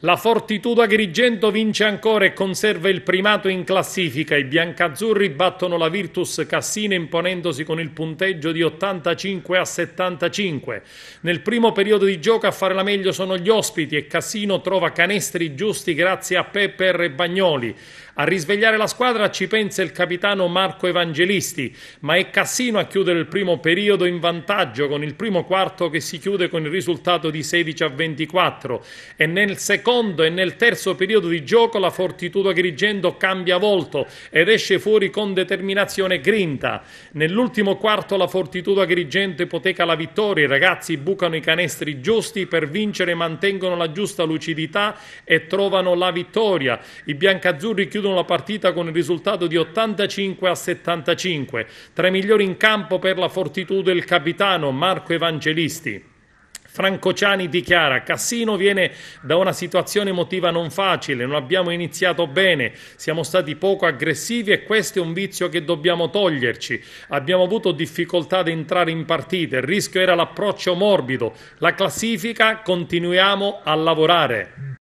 La Fortitudo Agrigento vince ancora e conserva il primato in classifica. I biancazzurri battono la Virtus Cassina imponendosi con il punteggio di 85 a 75. Nel primo periodo di gioco a fare la meglio sono gli ospiti e Cassino trova canestri giusti grazie a Pepper e Bagnoli. A risvegliare la squadra ci pensa il capitano Marco Evangelisti, ma è Cassino a chiudere il primo periodo in vantaggio con il primo quarto che si chiude con il risultato di 16 a 24 e nel secondo e nel terzo periodo di gioco la Fortitudo Agrigento cambia volto ed esce fuori con determinazione grinta. Nell'ultimo quarto la Fortitudo Agrigento ipoteca la vittoria, i ragazzi bucano i canestri giusti per vincere, mantengono la giusta lucidità e trovano la vittoria. I biancazzurri chiudono chiudono la partita con il risultato di 85 a 75. Tra i migliori in campo per la fortitudo il capitano Marco Evangelisti. Franco Ciani dichiara Cassino viene da una situazione emotiva non facile, non abbiamo iniziato bene, siamo stati poco aggressivi e questo è un vizio che dobbiamo toglierci. Abbiamo avuto difficoltà ad entrare in partita, il rischio era l'approccio morbido. La classifica continuiamo a lavorare.